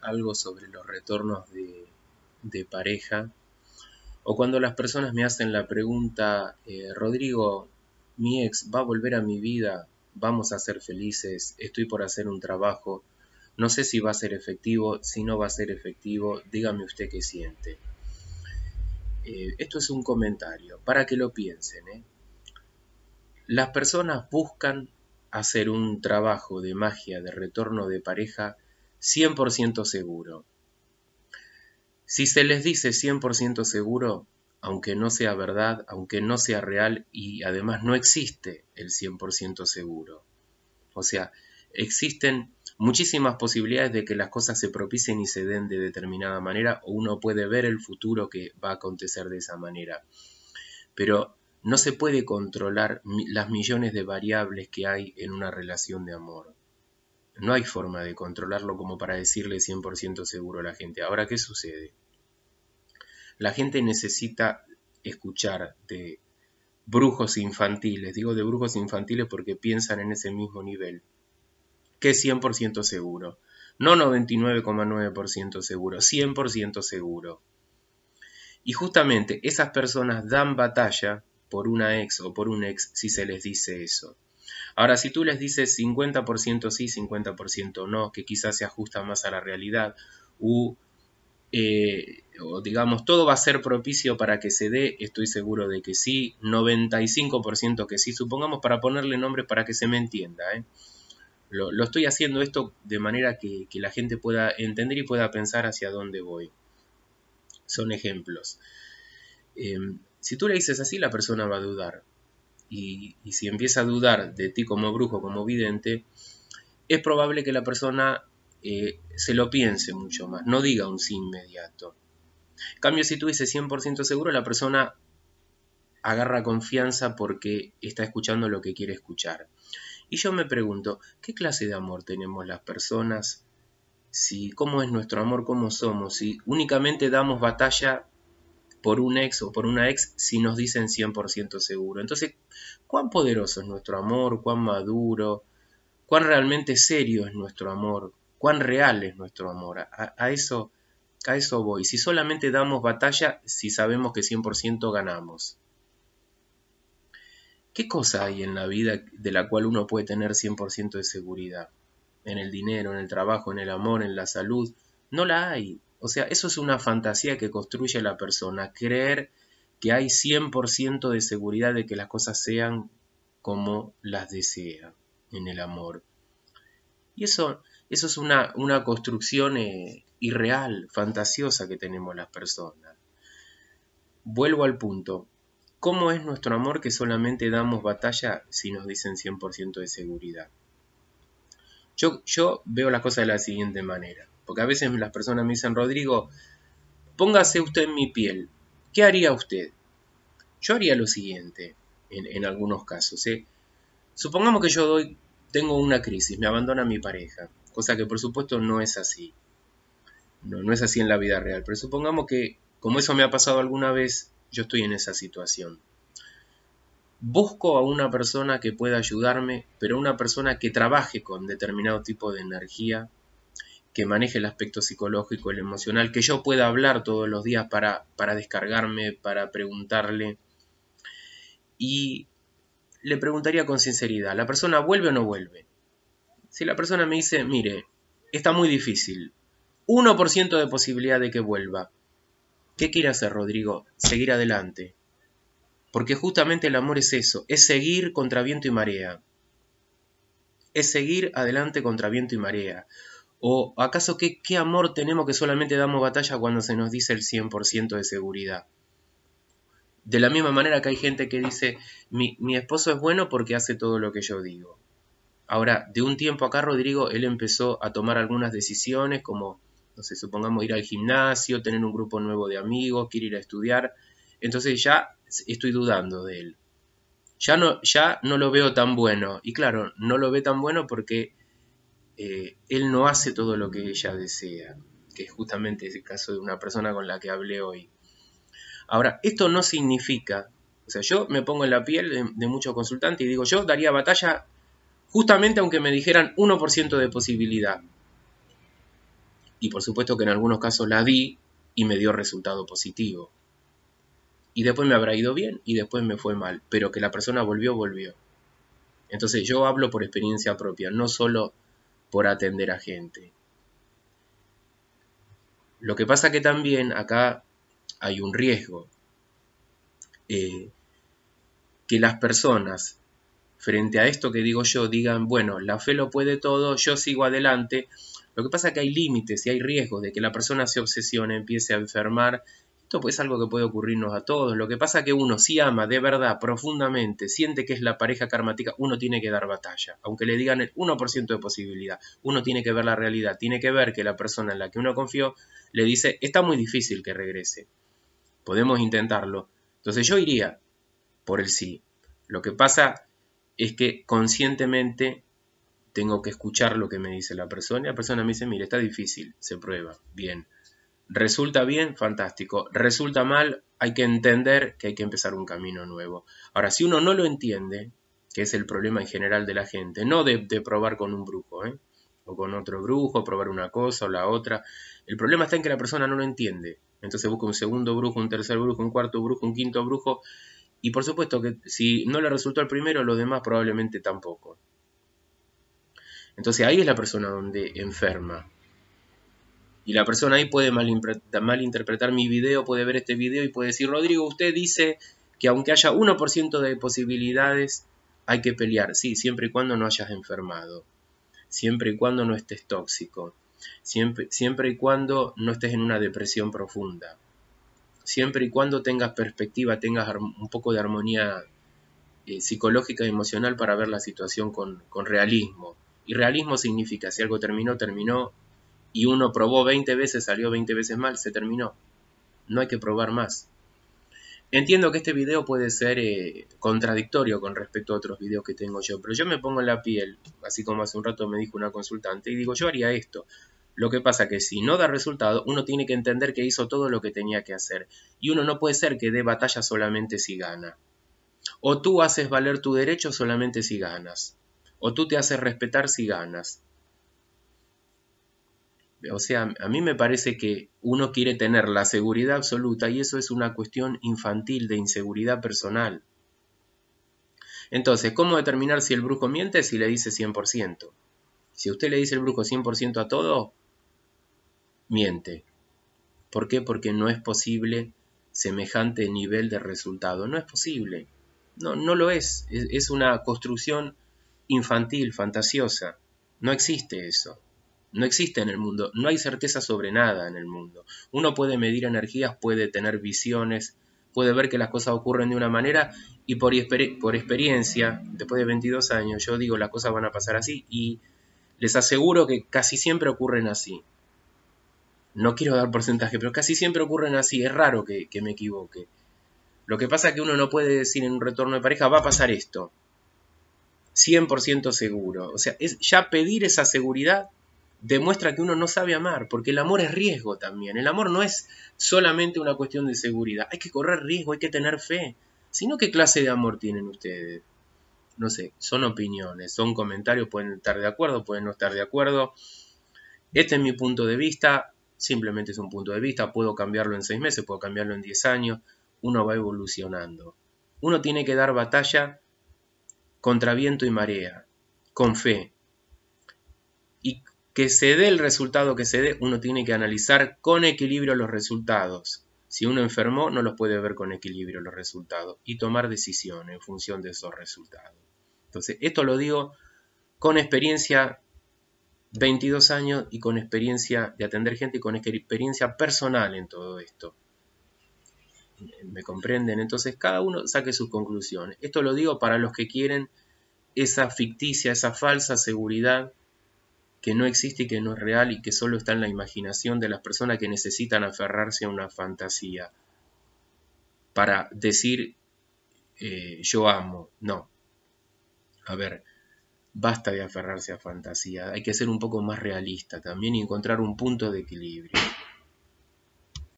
algo sobre los retornos de, pareja. O cuando las personas me hacen la pregunta, eh, Rodrigo, mi ex va a volver a mi vida, vamos a ser felices, estoy por hacer un trabajo, no sé si va a ser efectivo, si no va a ser efectivo, dígame usted qué siente. Eh, esto es un comentario, para que lo piensen. ¿eh? Las personas buscan hacer un trabajo de magia de retorno de pareja 100% seguro. Si se les dice 100% seguro, aunque no sea verdad, aunque no sea real y además no existe el 100% seguro. O sea, existen muchísimas posibilidades de que las cosas se propicien y se den de determinada manera o uno puede ver el futuro que va a acontecer de esa manera. Pero no se puede controlar las millones de variables que hay en una relación de amor. No hay forma de controlarlo como para decirle 100% seguro a la gente. Ahora, ¿qué sucede? La gente necesita escuchar de brujos infantiles, digo de brujos infantiles porque piensan en ese mismo nivel, que es 100% seguro. No 99,9% seguro, 100% seguro. Y justamente esas personas dan batalla por una ex o por un ex si se les dice eso. Ahora, si tú les dices 50% sí, 50% no, que quizás se ajusta más a la realidad, eh, o digamos, todo va a ser propicio para que se dé, estoy seguro de que sí, 95% que sí, supongamos para ponerle nombre para que se me entienda. ¿eh? Lo, estoy haciendo esto de manera que, la gente pueda entender y pueda pensar hacia dónde voy. Son ejemplos. Em, si tú le dices así, la persona va a dudar y, si empieza a dudar de ti como brujo, como vidente, es probable que la persona eh, se lo piense mucho más, no diga un sí inmediato. En cambio, si tú dices 100% seguro, la persona agarra confianza porque está escuchando lo que quiere escuchar. Y yo me pregunto, ¿qué clase de amor tenemos las personas? Si, ¿Cómo es nuestro amor? ¿Cómo somos? Si únicamente damos batalla por un ex o por una ex si nos dicen 100% seguro. Entonces, cuán poderoso es nuestro amor, cuán maduro, cuán realmente serio es nuestro amor, cuán real es nuestro amor. A, eso, a eso voy. Si solamente damos batalla si sabemos que 100% ganamos. ¿Qué cosa hay en la vida de la cual uno puede tener 100% de seguridad? En el dinero, en el trabajo, en el amor, en la salud. No la hay. O sea, eso es una fantasía que construye la persona, creer que hay 100% de seguridad de que las cosas sean como las desea en el amor. Y eso, eso es una, construcción eh, irreal, fantasiosa que tenemos las personas. Vuelvo al punto. ¿Cómo es nuestro amor que solamente damos batalla si nos dicen 100% de seguridad? Yo, yo veo las cosas de la siguiente manera. Porque a veces las personas me dicen, Rodrigo, póngase usted en mi piel, ¿qué haría usted? Yo haría lo siguiente, en, algunos casos. ¿eh? Supongamos que yo doy, tengo una crisis, me abandona mi pareja, cosa que por supuesto no es así. No, no es así en la vida real, pero supongamos que, como eso me ha pasado alguna vez, yo estoy en esa situación. Busco a una persona que pueda ayudarme, pero una persona que trabaje con determinado tipo de energía que maneje el aspecto psicológico, el emocional, que yo pueda hablar todos los días para, para descargarme, para preguntarle. Y le preguntaría con sinceridad, ¿la persona vuelve o no vuelve? Si la persona me dice, mire, está muy difícil, 1% de posibilidad de que vuelva, ¿qué quiere hacer Rodrigo? Seguir adelante. Porque justamente el amor es eso, es seguir contra viento y marea. Es seguir adelante contra viento y marea. ¿O acaso qué, amor tenemos que solamente damos batalla cuando se nos dice el 100% de seguridad? De la misma manera que hay gente que dice, mi, esposo es bueno porque hace todo lo que yo digo. Ahora, de un tiempo acá, Rodrigo, él empezó a tomar algunas decisiones como, no sé, supongamos ir al gimnasio, tener un grupo nuevo de amigos, quiere ir a estudiar. Entonces ya estoy dudando de él. Ya no, ya no lo veo tan bueno. Y claro, no lo ve tan bueno porque eh, él no hace todo lo que ella desea, que es justamente el caso de una persona con la que hablé hoy. Ahora, esto no significa, o sea, yo me pongo en la piel de, de muchos consultantes y digo, yo daría batalla justamente aunque me dijeran 1% de posibilidad. Y por supuesto que en algunos casos la di y me dio resultado positivo. Y después me habrá ido bien y después me fue mal, pero que la persona volvió, volvió. Entonces yo hablo por experiencia propia, no solo por atender a gente. Lo que pasa que también acá hay un riesgo, eh, que las personas frente a esto que digo yo digan, bueno, la fe lo puede todo, yo sigo adelante. Lo que pasa que hay límites y hay riesgos de que la persona se obsesione, empiece a enfermar esto pues es algo que puede ocurrirnos a todos. Lo que pasa es que uno si ama de verdad, profundamente, siente que es la pareja karmática, uno tiene que dar batalla. Aunque le digan el 1% de posibilidad, uno tiene que ver la realidad, tiene que ver que la persona en la que uno confió le dice, está muy difícil que regrese. Podemos intentarlo. Entonces yo iría por el sí. Lo que pasa es que conscientemente tengo que escuchar lo que me dice la persona. Y La persona me dice, mire, está difícil, se prueba, bien resulta bien, fantástico. Resulta mal, hay que entender que hay que empezar un camino nuevo. Ahora, si uno no lo entiende, que es el problema en general de la gente, no de, probar con un brujo, ¿eh? o con otro brujo, probar una cosa o la otra. El problema está en que la persona no lo entiende. Entonces busca un segundo brujo, un tercer brujo, un cuarto brujo, un quinto brujo. Y por supuesto que si no le resultó al primero, los demás probablemente tampoco. Entonces ahí es la persona donde enferma, y la persona ahí puede malinterpretar mi video, puede ver este video y puede decir, Rodrigo, usted dice que aunque haya 1% de posibilidades, hay que pelear. Sí, siempre y cuando no hayas enfermado. Siempre y cuando no estés tóxico. Siempre, siempre y cuando no estés en una depresión profunda. Siempre y cuando tengas perspectiva, tengas un poco de armonía eh, psicológica y emocional para ver la situación con, con realismo. Y realismo significa, si algo terminó, terminó, y uno probó 20 veces, salió 20 veces mal, se terminó. No hay que probar más. Entiendo que este video puede ser eh, contradictorio con respecto a otros videos que tengo yo, pero yo me pongo en la piel, así como hace un rato me dijo una consultante, y digo, yo haría esto. Lo que pasa que si no da resultado, uno tiene que entender que hizo todo lo que tenía que hacer, y uno no puede ser que dé batalla solamente si gana. O tú haces valer tu derecho solamente si ganas, o tú te haces respetar si ganas. O sea, a mí me parece que uno quiere tener la seguridad absoluta y eso es una cuestión infantil de inseguridad personal. Entonces, ¿cómo determinar si el brujo miente si le dice 100%? Si usted le dice el brujo 100% a todo, miente. ¿Por qué? Porque no es posible semejante nivel de resultado. No es posible. No, no lo es. Es una construcción infantil, fantasiosa. No existe eso. No existe en el mundo, no hay certeza sobre nada en el mundo. Uno puede medir energías, puede tener visiones, puede ver que las cosas ocurren de una manera y por, experiencia, después de 22 años, yo digo las cosas van a pasar así y les aseguro que casi siempre ocurren así. No quiero dar porcentaje, pero casi siempre ocurren así. Es raro que, me equivoque. Lo que pasa es que uno no puede decir en un retorno de pareja va a pasar esto. 100% seguro. O sea, es, ya pedir esa seguridad demuestra que uno no sabe amar, porque el amor es riesgo también. El amor no es solamente una cuestión de seguridad. Hay que correr riesgo, hay que tener fe. Sino qué clase de amor tienen ustedes. No sé, son opiniones, son comentarios, pueden estar de acuerdo, pueden no estar de acuerdo. Este es mi punto de vista, simplemente es un punto de vista, puedo cambiarlo en seis meses, puedo cambiarlo en diez años, uno va evolucionando. Uno tiene que dar batalla contra viento y marea, con fe, que se dé el resultado que se dé, uno tiene que analizar con equilibrio los resultados. Si uno enfermó, no los puede ver con equilibrio los resultados y tomar decisiones en función de esos resultados. Entonces, esto lo digo con experiencia 22 años y con experiencia de atender gente y con experiencia personal en todo esto. ¿Me comprenden? Entonces, cada uno saque sus conclusiones. Esto lo digo para los que quieren esa ficticia, esa falsa seguridad que no existe y que no es real y que solo está en la imaginación de las personas que necesitan aferrarse a una fantasía para decir eh, yo amo. No. A ver, basta de aferrarse a fantasía. Hay que ser un poco más realista también y encontrar un punto de equilibrio.